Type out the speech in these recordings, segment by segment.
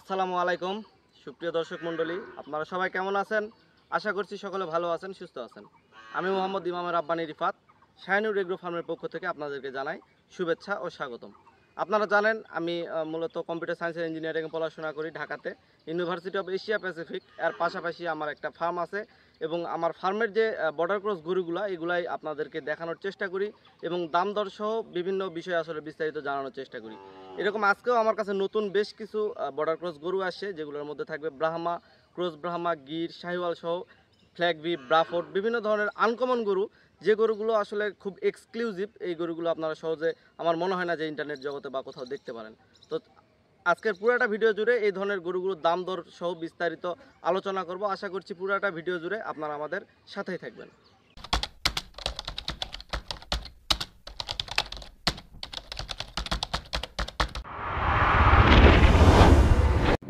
আসসালামু আলাইকুম সুপ্রিয় দর্শক মন্ডলী আপনারা সবাই কেমন আছেন আশা করছি সকলে ভালো আছেন সুস্থ আছেন আমি মোহাম্মদ ইমামের আব্বানি রিফাত শাহিনুর এগ্রো ফার্মের পক্ষ থেকে আপনাদেরকে জানাই শুভেচ্ছা ও স্বাগতম আপনারা জানেন আমি মূলত কম্পিউটার সায়েন্সের ইঞ্জিনিয়ারিং পড়াশোনা করি ঢাকাতে ইউনিভার্সিটি অফ এশিয়া প্যাসিফিক এর পাশাপাশি আমার একটা ফার্ম আছে এবং আমার ফার্মের যে বর্ডার ক্রস গরুগুলো এগুলাই আপনাদেরকে দেখানোর চেষ্টা করি এবং দাম দর সহ বিভিন্ন বিষয় আসলে বিস্তারিত জানানোর চেষ্টা করি এরকম আজকেও আমার কাছে নতুন বেশ কিছু বর্ডার ক্রস গরু আসে যেগুলোর মধ্যে থাকবে ব্রাহ্মা ক্রস ব্রাহ্মা গির শাহিওয়াল সহ ফ্ল্যাগবি ব্রাফোর্ড বিভিন্ন ধরনের আনকমন গরু যে গরুগুলো আসলে খুব এক্সক্লুসিভ এই গরুগুলো আপনারা সহজে আমার মনে হয় না যে ইন্টারনেট জগতে বা কোথাও দেখতে পারেন তো আজকের পুরাটা ভিডিও জুড়ে এই ধরনের গরুগুলোর দাম দর সহ বিস্তারিত আলোচনা করব আশা করছি পুরাটা ভিডিও জুড়ে আপনারা আমাদের সাথেই থাকবেন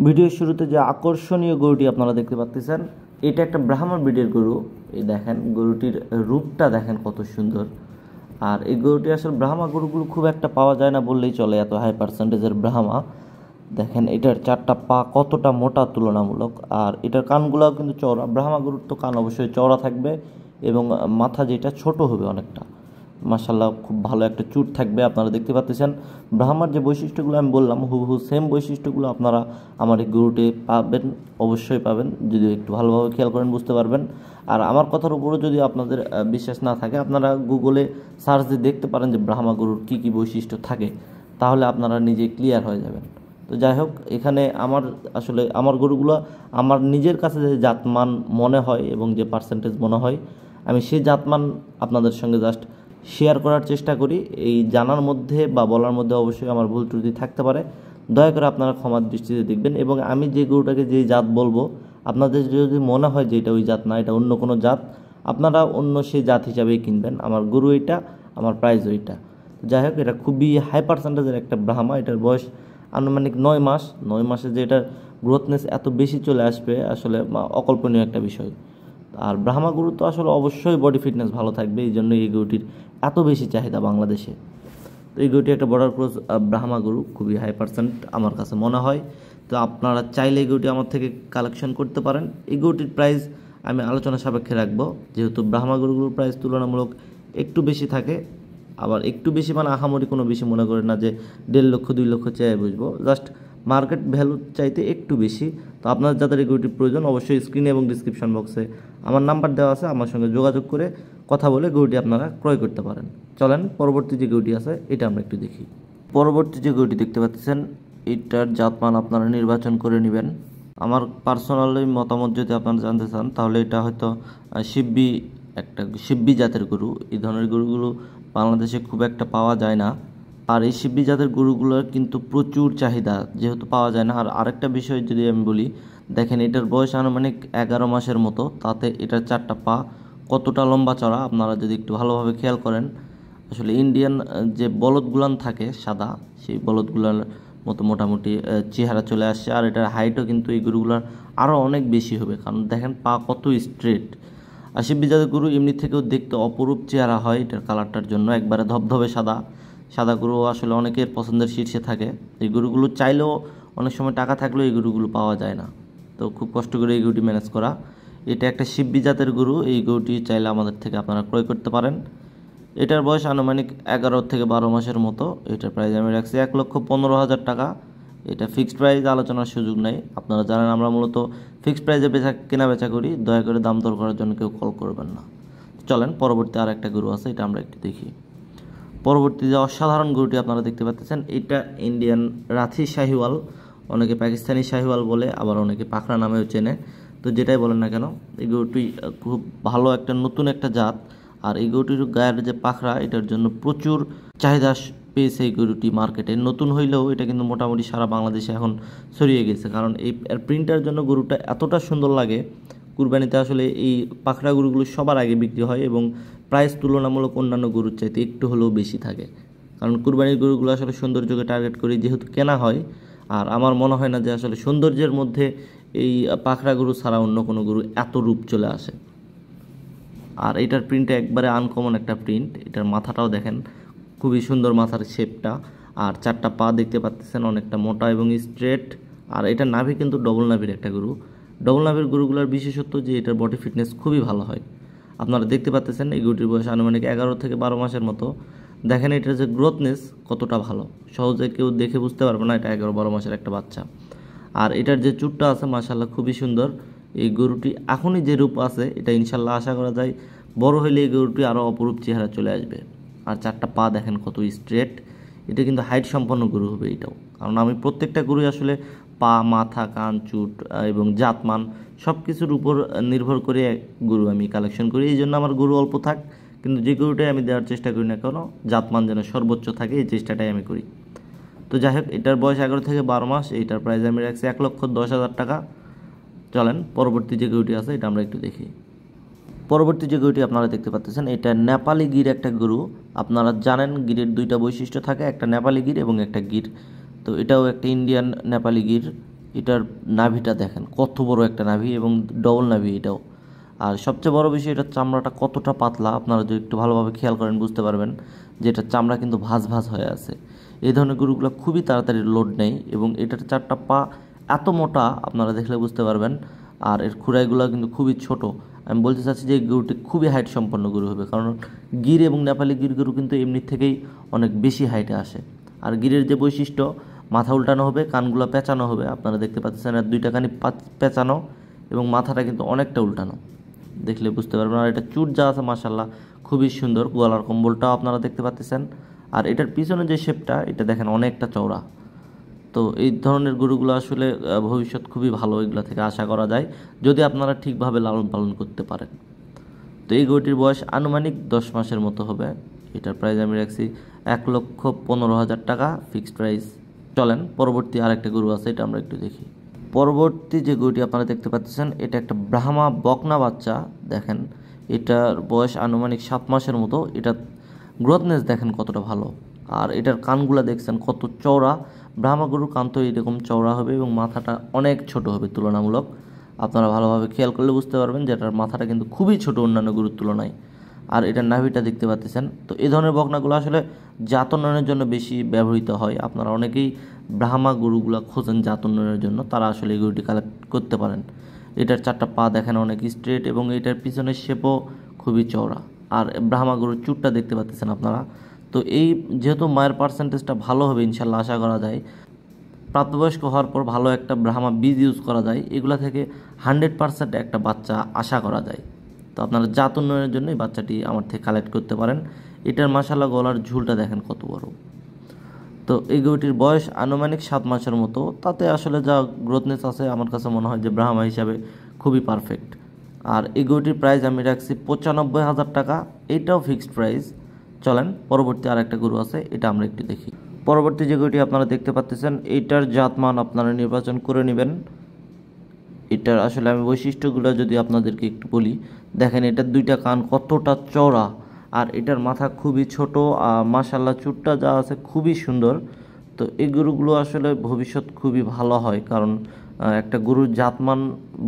ভিডিওর শুরুতে যে আকর্ষণীয় গরুটি আপনারা দেখতে পাচ্ছেন এটা একটা ব্রাহ্মণ ব্রিডের গরু এই দেখেন গরুটির রূপটা দেখেন কত সুন্দর আর এই গরুটি আসলে ব্রাহ্মা গরুগুলো খুব একটা পাওয়া যায় না বললেই চলে এত হাই পার্সেন্টেজের ব্রাহ্মা দেখেন এটার চারটা পা কতটা মোটা তুলনামূলক আর এটার কানগুলোও কিন্তু চওড়া ব্রাহ্মা গরুর তো কান অবশ্যই চওড়া থাকবে এবং মাথা যেটা ছোট হবে অনেকটা মাসাল্লাহ খুব ভালো একটা চুট থাকবে আপনারা দেখতে পাচ্ছেন ব্রাহ্মার যে বৈশিষ্ট্যগুলো আমি বললাম হুবহু সেম বৈশিষ্ট্যগুলো আপনারা আমার এই গরুটি পাবেন অবশ্যই পাবেন যদি একটু ভালোভাবে খেয়াল করেন বুঝতে পারবেন আর আমার কথার উপরে যদি আপনাদের বিশ্বাস না থাকে আপনারা গুগলে সার্চ দিয়ে দেখতে পারেন যে ব্রাহ্মা গরুর কী কী বৈশিষ্ট্য থাকে তাহলে আপনারা নিজে ক্লিয়ার হয়ে যাবেন তো যাই হোক এখানে আমার আসলে আমার গরুগুলো আমার নিজের কাছে যে জাতমান মনে হয় এবং যে পার্সেন্টেজ মনে হয় আমি সেই জাতমান আপনাদের সঙ্গে জাস্ট শেয়ার করার চেষ্টা করি এই জানার মধ্যে বা বলার মধ্যে অবশ্যই আমার ভুল ত্রুটি থাকতে পারে দয়া করে আপনারা ক্ষমার দৃষ্টিতে দেখবেন এবং আমি যে গরুটাকে যে জাত বলবো আপনাদের যদি মনে হয় যে এটা ওই জাত না এটা অন্য কোনো জাত আপনারা অন্য সেই জাত হিসাবেই কিনবেন আমার গরু এটা আমার প্রাইজ ওইটা যাই হোক এটা খুবই হাই পার্সেন্টেজের একটা ব্রাহ্মা এটার বয়স আনুমানিক নয় মাস নয় মাসে যে এটার গ্রোথনেস এত বেশি চলে আসবে আসলে অকল্পনীয় একটা বিষয় আর ব্রাহ্মা গরু তো আসলে অবশ্যই বডি ফিটনেস ভালো থাকবে এই জন্য এই গরুটির এত বেশি চাহিদা বাংলাদেশে তো এই গরুটি একটা বর্ডার ক্রস ব্রাহ্মা গরু খুবই হাই পার্সেন্ট আমার কাছে মনে হয় তো আপনারা চাইলে এই গরুটি আমার থেকে কালেকশন করতে পারেন এই গরুটির প্রাইস আমি আলোচনা সাপেক্ষে রাখবো যেহেতু ব্রাহ্মা গরুগুলোর প্রাইস তুলনামূলক একটু বেশি থাকে আবার একটু বেশি মানে আহামরি কোনো বেশি মনে করেন না যে দেড় লক্ষ দুই লক্ষ চেয়ে বুঝবো জাস্ট মার্কেট ভ্যালু চাইতে একটু বেশি তো আপনার যাদের এগুলিটির প্রয়োজন অবশ্যই স্ক্রিনে এবং ডিসক্রিপশন বক্সে আমার নাম্বার দেওয়া আছে আমার সঙ্গে যোগাযোগ করে কথা বলে গরুটি আপনারা ক্রয় করতে পারেন চলেন পরবর্তী যে গরুটি আছে এটা আমরা একটু দেখি পরবর্তী যে গরুটি দেখতে পাচ্ছেন এটার জাতমান আপনারা নির্বাচন করে নেবেন আমার পার্সোনালি মতামত যদি আপনারা জানতে চান তাহলে এটা হয়তো শিব্বি একটা শিব্বি জাতের গরু এই ধরনের গরুগুলো বাংলাদেশে খুব একটা পাওয়া যায় না আর এই শিবলি জাতের গরুগুলোর কিন্তু প্রচুর চাহিদা যেহেতু পাওয়া যায় না আর আরেকটা বিষয় যদি আমি বলি দেখেন এটার বয়স আনুমানিক এগারো মাসের মতো তাতে এটার চারটা পা কতটা লম্বা চড়া আপনারা যদি একটু ভালোভাবে খেয়াল করেন আসলে ইন্ডিয়ান যে বলদগুলান থাকে সাদা সেই বলদগুলার মতো মোটামুটি চেহারা চলে আসছে আর এটার হাইটও কিন্তু এই গরুগুলার আরও অনেক বেশি হবে কারণ দেখেন পা কত স্ট্রেট আর শিববিজাদের গরু এমনি থেকেও দেখতে অপরূপ চেহারা হয় এটার কালারটার জন্য একবারে ধবধবে সাদা সাদা গরু আসলে অনেকের পছন্দের শীর্ষে থাকে এই গরুগুলো চাইলেও অনেক সময় টাকা থাকলেও এই গরুগুলো পাওয়া যায় না তো খুব কষ্ট করে এই গরুটি ম্যানেজ করা এটা একটা শিব্বি জাতের গরু এই গরুটি চাইলে আমাদের থেকে আপনারা ক্রয় করতে পারেন এটার বয়স আনুমানিক এগারো থেকে বারো মাসের মতো এটার প্রাইস আমি রাখছি এক লক্ষ পনেরো হাজার টাকা এটা ফিক্সড প্রাইস আলোচনার সুযোগ নেই আপনারা জানেন আমরা মূলত ফিক্সড প্রাইসে বেচা কেনা বেচা করি দয়া করে দাম দর করার জন্য কেউ কল করবেন না চলেন পরবর্তী আর একটা গরু আছে এটা আমরা একটু দেখি পরবর্তী যে অসাধারণ গরুটি আপনারা দেখতে পাচ্ছেন এটা ইন্ডিয়ান রাথি শাহিওয়াল অনেকে পাকিস্তানি শাহিওয়াল বলে আবার অনেকে পাখরা নামেও চেনে তো যেটাই বলেন না কেন এই গরুটি খুব ভালো একটা নতুন একটা জাত আর এই গরুটির গায়ের যে পাখরা এটার জন্য প্রচুর চাহিদা পেয়েছে এই গরুটি মার্কেটে নতুন হইলেও এটা কিন্তু মোটামুটি সারা বাংলাদেশে এখন ছড়িয়ে গেছে কারণ এই প্রিন্টার জন্য গরুটা এতটা সুন্দর লাগে কুরবানিতে আসলে এই পাখরা গরুগুলো সবার আগে বিক্রি হয় এবং প্রাইস তুলনামূলক অন্যান্য গরুর চাইতে একটু হলেও বেশি থাকে কারণ কুরবানির গরুগুলো আসলে সৌন্দর্যকে টার্গেট করে যেহেতু কেনা হয় আর আমার মনে হয় না যে আসলে সৌন্দর্যের মধ্যে এই পাখরা গরু ছাড়া অন্য কোনো গরু এত রূপ চলে আসে আর এটার প্রিন্ট একবারে আনকমন একটা প্রিন্ট এটার মাথাটাও দেখেন খুবই সুন্দর মাথার শেপটা আর চারটা পা দেখতে পাচ্ছেন অনেকটা মোটা এবং স্ট্রেট আর এটা নাভি কিন্তু ডবল নাভির একটা গরু ডবল নাভের গরুগুলোর বিশেষত্ব যে এটার বডি ফিটনেস খুবই ভালো হয় আপনারা দেখতে পাচ্তেছেন এই গরুটির বয়স আনুমানিক এগারো থেকে বারো মাসের মতো দেখেন এটার যে গ্রোথনেস কতটা ভালো সহজে কেউ দেখে বুঝতে পারবে না এটা এগারো বারো মাসের একটা বাচ্চা আর এটার যে চুটটা আছে মাশাল্লাহ খুবই সুন্দর এই গরুটি এখনই যে রূপ আছে এটা ইনশাল্লাহ আশা করা যায় বড় হলে এই গরুটি আরও অপরূপ চেহারা চলে আসবে আর চারটা পা দেখেন কত স্ট্রেট এটা কিন্তু হাইট সম্পন্ন গরু হবে এটাও কারণ আমি প্রত্যেকটা গরুই আসলে পা মাথা কান চুট এবং জাতমান সব কিছুর উপর নির্ভর করে গরু আমি কালেকশন করি এই জন্য আমার গরু অল্প থাক কিন্তু যে গরুটাই আমি দেওয়ার চেষ্টা করি না কেন জাতমান যেন সর্বোচ্চ থাকে এই চেষ্টাটাই আমি করি তো যাই হোক এটার বয়স এগারো থেকে বারো মাস এইটার প্রাইস আমি রাখছি এক লক্ষ দশ হাজার টাকা চলেন পরবর্তী যে গরুটি আছে এটা আমরা একটু দেখি পরবর্তী যে গরুটি আপনারা দেখতে পাচ্ছেন এটা নেপালি গির একটা গরু আপনারা জানেন গিরের দুইটা বৈশিষ্ট্য থাকে একটা নেপালি গির এবং একটা গির তো এটাও একটা ইন্ডিয়ান নেপালি গির এটার নাভিটা দেখেন কত বড় একটা নাভি এবং ডবল নাভি এটাও আর সবচেয়ে বড় বিষয় এটার চামড়াটা কতটা পাতলা আপনারা যদি একটু ভালোভাবে খেয়াল করেন বুঝতে পারবেন যে এটার চামড়া কিন্তু ভাজ ভাজ হয়ে আছে এই ধরনের গরুগুলো খুবই তাড়াতাড়ি লোড নেয় এবং এটার চারটা পা এত মোটা আপনারা দেখলে বুঝতে পারবেন আর এর খুঁড়াইগুলো কিন্তু খুবই ছোট আমি বলতে চাচ্ছি যে গরুটি খুবই হাইট সম্পন্ন গরু হবে কারণ গির এবং নেপালি গির গরু কিন্তু এমনি থেকেই অনেক বেশি হাইটে আসে আর গিরের যে বৈশিষ্ট্য মাথা উল্টানো হবে কানগুলো পেঁচানো হবে আপনারা দেখতে পাচ্ছেন আর দুইটা কানি পেঁচানো এবং মাথাটা কিন্তু অনেকটা উল্টানো দেখলে বুঝতে পারবেন আর এটা চুট যা আছে মাসাল্লাহ খুবই সুন্দর গোয়ালার কম্বলটাও আপনারা দেখতে পাচ্ছেন আর এটার পিছনে যে শেপটা এটা দেখেন অনেকটা চওড়া তো এই ধরনের গরুগুলো আসলে ভবিষ্যৎ খুবই ভালো এগুলো থেকে আশা করা যায় যদি আপনারা ঠিকভাবে লালন পালন করতে পারেন তো এই গরুটির বয়স আনুমানিক দশ মাসের মতো হবে এটার প্রাইস আমি রাখছি এক লক্ষ পনেরো হাজার টাকা ফিক্সড প্রাইস চলেন পরবর্তী আরেকটা গরু আছে এটা আমরা একটু দেখি পরবর্তী যে গরুটি আপনারা দেখতে পাচ্ছেন এটা একটা ব্রাহ্মা বকনা বাচ্চা দেখেন এটার বয়স আনুমানিক সাত মাসের মতো এটা গ্রোথনেস দেখেন কতটা ভালো আর এটার কানগুলা দেখছেন কত চওড়া ব্রাহ্মা গরুর কান তো এরকম চওড়া হবে এবং মাথাটা অনেক ছোট হবে তুলনামূলক আপনারা ভালোভাবে খেয়াল করলে বুঝতে পারবেন যে এটার মাথাটা কিন্তু খুবই ছোট অন্যান্য গরুর তুলনায় আর এটার নাভিটা দেখতে পাচ্ছেন তো এই ধরনের বকনাগুলো আসলে জাতন্নয়নের জন্য বেশি ব্যবহৃত হয় আপনারা অনেকেই ব্রাহ্মা গরুগুলো খোঁজেন জাতন্নয়নের জন্য তারা আসলে এই কালেক্ট করতে পারেন এটার চারটা পা দেখেন অনেক স্ট্রেট এবং এটার পিছনের শেপও খুবই চওড়া আর ব্রাহ্মা গরুর চুটটা দেখতে পাচ্ছেন আপনারা তো এই যেহেতু মায়ের পার্সেন্টেজটা ভালো হবে ইনশাল্লাহ আশা করা যায় প্রাপ্তবয়স্ক হওয়ার পর ভালো একটা ব্রাহ্মা বীজ ইউজ করা যায় এগুলো থেকে হান্ড্রেড পার্সেন্ট একটা বাচ্চা আশা করা যায় তো আপনারা জাত উন্নয়নের জন্য এই বাচ্চাটি আমার থেকে কালেক্ট করতে পারেন এটার মাসাল্লাহ গলার ঝুলটা দেখেন কত বড় তো এই গরুটির বয়স আনুমানিক সাত মাসের মতো তাতে আসলে যা গ্রোথনেস আছে আমার কাছে মনে হয় যে ব্রাহ্মা হিসাবে খুবই পারফেক্ট আর এই গরুটির প্রাইস আমি রাখছি পঁচানব্বই হাজার টাকা এটাও ফিক্সড প্রাইস চলেন পরবর্তী আর একটা গরু আছে এটা আমরা একটু দেখি পরবর্তী যে গরুটি আপনারা দেখতে এটার জাত জাতমান আপনারা নির্বাচন করে নেবেন এটার আসলে আমি বৈশিষ্ট্যগুলো যদি আপনাদেরকে একটু বলি দেখেন এটার দুইটা কান কতটা চওড়া আর এটার মাথা খুবই ছোট আর মাসাল্লাহ চুটটা যা আছে খুবই সুন্দর তো এই গরুগুলো আসলে ভবিষ্যৎ খুবই ভালো হয় কারণ একটা গরুর জাতমান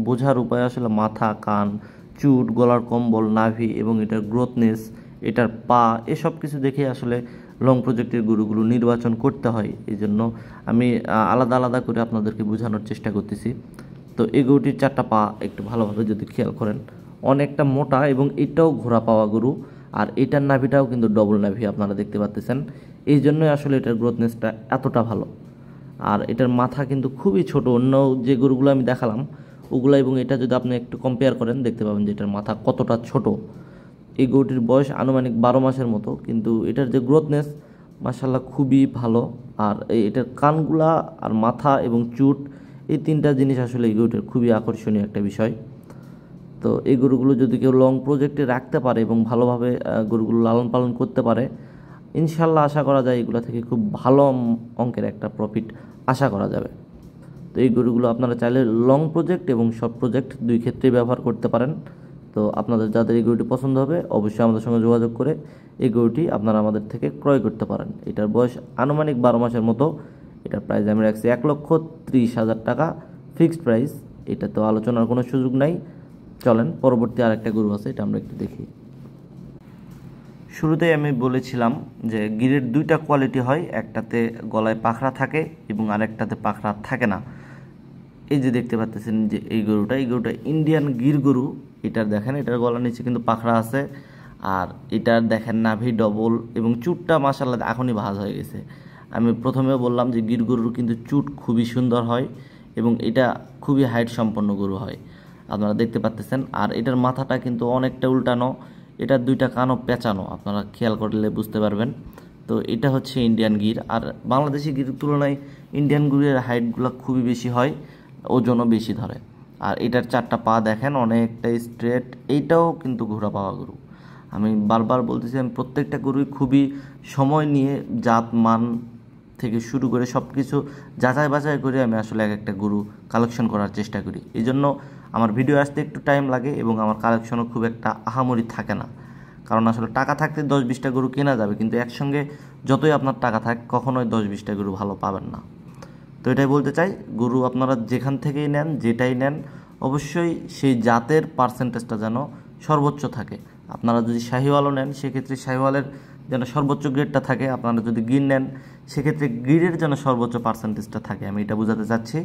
বোঝার উপায় আসলে মাথা কান চুট গলার কম্বল নাভি এবং এটার গ্রোথনেস এটার পা এসব কিছু দেখে আসলে লং প্রজেক্টের গরুগুলো নির্বাচন করতে হয় এই জন্য আমি আলাদা আলাদা করে আপনাদেরকে বোঝানোর চেষ্টা করতেছি তো এই গরুটির চারটা পা একটু ভালোভাবে যদি খেয়াল করেন অনেকটা মোটা এবং এটাও ঘোড়া পাওয়া গরু আর এটার নাভিটাও কিন্তু ডবল নাভি আপনারা দেখতে পাচ্তেছেন এই জন্যই আসলে এটার গ্রোথনেসটা এতটা ভালো আর এটার মাথা কিন্তু খুবই ছোট অন্য যে গরুগুলো আমি দেখালাম ওগুলো এবং এটা যদি আপনি একটু কম্পেয়ার করেন দেখতে পাবেন যে এটার মাথা কতটা ছোট এই গরুটির বয়স আনুমানিক বারো মাসের মতো কিন্তু এটার যে গ্রোথনেস মাসাল্লাহ খুবই ভালো আর এটার কানগুলা আর মাথা এবং চুট এই তিনটা জিনিস আসলে এই গরুটির খুবই আকর্ষণীয় একটা বিষয় তো এই গরুগুলো যদি কেউ লং প্রজেক্টে রাখতে পারে এবং ভালোভাবে গরুগুলো লালন পালন করতে পারে ইনশাল্লাহ আশা করা যায় এগুলো থেকে খুব ভালো অঙ্কের একটা প্রফিট আশা করা যাবে তো এই গরুগুলো আপনারা চাইলে লং প্রজেক্ট এবং শর্ট প্রজেক্ট দুই ক্ষেত্রেই ব্যবহার করতে পারেন তো আপনাদের যাদের এই গরুটি পছন্দ হবে অবশ্যই আমাদের সঙ্গে যোগাযোগ করে এই গরুটি আপনারা আমাদের থেকে ক্রয় করতে পারেন এটার বয়স আনুমানিক বারো মাসের মতো এটার প্রাইস আমি রাখছি এক লক্ষ ত্রিশ হাজার টাকা ফিক্সড প্রাইস এটা তো আলোচনার কোনো সুযোগ নাই চলেন পরবর্তী আর একটা গরু আছে এটা আমরা একটু দেখি শুরুতেই আমি বলেছিলাম যে গিরের দুইটা কোয়ালিটি হয় একটাতে গলায় পাখরা থাকে এবং আরেকটাতে পাখরা থাকে না এই যে দেখতে পাচ্ছেন যে এই গরুটা এই গরুটা ইন্ডিয়ান গির গরু এটার দেখেন এটার গলার নিচে কিন্তু পাখরা আছে আর এটার দেখেন নাভি ডবল এবং চুটটা মাসাল্লাহ এখনই ভাজ হয়ে গেছে আমি প্রথমে বললাম যে গির গরুর কিন্তু চুট খুবই সুন্দর হয় এবং এটা খুবই হাইট সম্পন্ন গরু হয় আপনারা দেখতে পাচ্তেছেন আর এটার মাথাটা কিন্তু অনেকটা উল্টানো এটার দুইটা কানও পেঁচানো আপনারা খেয়াল করলে বুঝতে পারবেন তো এটা হচ্ছে ইন্ডিয়ান গির আর বাংলাদেশি গির তুলনায় ইন্ডিয়ান গিরের হাইটগুলো খুবই বেশি হয় ওজনও বেশি ধরে আর এটার চারটা পা দেখেন অনেকটা স্ট্রেট এইটাও কিন্তু ঘোরা পাওয়া গরু আমি বারবার বলতেছি আমি প্রত্যেকটা গরুই খুবই সময় নিয়ে জাত মান থেকে শুরু করে সব কিছু যাচাই বাছাই করে আমি আসলে এক একটা গরু কালেকশন করার চেষ্টা করি এই জন্য আমার ভিডিও আসতে একটু টাইম লাগে এবং আমার কালেকশনও খুব একটা আহামরি থাকে না কারণ আসলে টাকা থাকতে দশ বিশটা গরু কেনা যাবে কিন্তু একসঙ্গে যতই আপনার টাকা থাক কখনোই দশ বিশটা গরু ভালো পাবেন না তো এটাই বলতে চাই গরু আপনারা যেখান থেকেই নেন যেটাই নেন অবশ্যই সেই জাতের পার্সেন্টেজটা যেন সর্বোচ্চ থাকে আপনারা যদি শাহিওয়ালও নেন সেক্ষেত্রে শাহিওয়ালের যেন সর্বোচ্চ গ্রেডটা থাকে আপনারা যদি গ্রিন নেন সেক্ষেত্রে গ্রিডের যেন সর্বোচ্চ পার্সেন্টেজটা থাকে আমি এটা বোঝাতে চাচ্ছি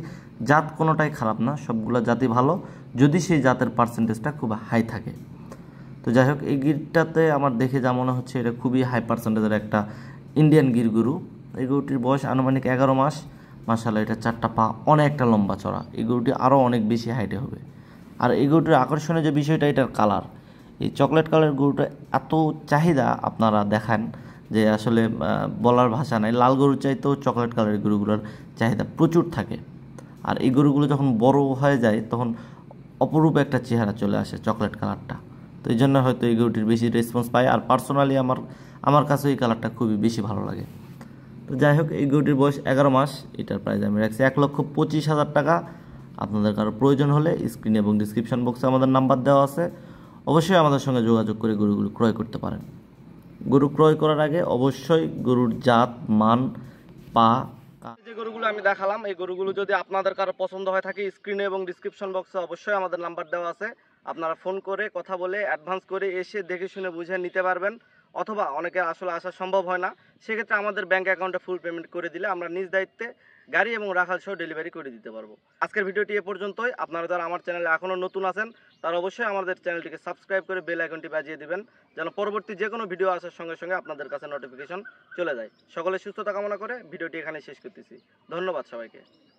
জাত কোনোটাই খারাপ না সবগুলো জাতি ভালো যদি সেই জাতের পার্সেন্টেজটা খুব হাই থাকে তো যাই হোক এই গিরটাতে আমার দেখে যা মনে হচ্ছে এটা খুবই হাই পার্সেন্টেজের একটা ইন্ডিয়ান গির গরু এই গরুটির বয়স আনুমানিক এগারো মাস মাসাল্লাহ এটা চারটা পা অনেকটা লম্বা চড়া এই গরুটি আরও অনেক বেশি হাইটে হবে আর এই গরুটির আকর্ষণীয় যে বিষয়টা এটার কালার এই চকলেট কালার গরুটা এত চাহিদা আপনারা দেখান যে আসলে বলার ভাষা নাই লাল গরুর চাইতেও চকলেট কালারের গরুগুলোর চাহিদা প্রচুর থাকে আর এই গরুগুলো যখন বড় হয়ে যায় তখন অপরূপ একটা চেহারা চলে আসে চকলেট কালারটা তো এই জন্য হয়তো এই গরুটির বেশি রেসপন্স পায় আর পার্সোনালি আমার আমার কাছে এই কালারটা খুবই বেশি ভালো লাগে তো যাই হোক এই গরুটির বয়স এগারো মাস এটার প্রাইস আমি রাখছি এক লক্ষ পঁচিশ হাজার টাকা আপনাদের কারো প্রয়োজন হলে স্ক্রিন এবং ডিসক্রিপশন বক্সে আমাদের নাম্বার দেওয়া আছে অবশ্যই আমাদের সঙ্গে যোগাযোগ করে গরুগুলো ক্রয় করতে পারেন গরু ক্রয় করার আগে অবশ্যই গরুর জাত মান পা যে গরুগুলো আমি দেখালাম এই গরুগুলো যদি আপনাদের কারো পছন্দ হয় থাকে স্ক্রিনে এবং ডিসক্রিপশন বক্সে অবশ্যই আমাদের নাম্বার দেওয়া আছে আপনারা ফোন করে কথা বলে অ্যাডভান্স করে এসে দেখে শুনে বুঝে নিতে পারবেন অথবা অনেকে আসলে আসা সম্ভব হয় না সেক্ষেত্রে আমাদের ব্যাঙ্ক অ্যাকাউন্টে ফুল পেমেন্ট করে দিলে আমরা নিজ দায়িত্বে গাড়ি এবং রাখাল সহ ডেলিভারি করে দিতে পারবো আজকের ভিডিওটি এ পর্যন্তই আপনারা যারা আমার চ্যানেলে এখনও নতুন আছেন তারা অবশ্যই আমাদের চ্যানেলটিকে সাবস্ক্রাইব করে বেল আইকনটি বাজিয়ে দিবেন যেন পরবর্তী যে কোনো ভিডিও আসার সঙ্গে সঙ্গে আপনাদের কাছে নোটিফিকেশন চলে যায় সকলে সুস্থতা কামনা করে ভিডিওটি এখানে শেষ করতেছি ধন্যবাদ সবাইকে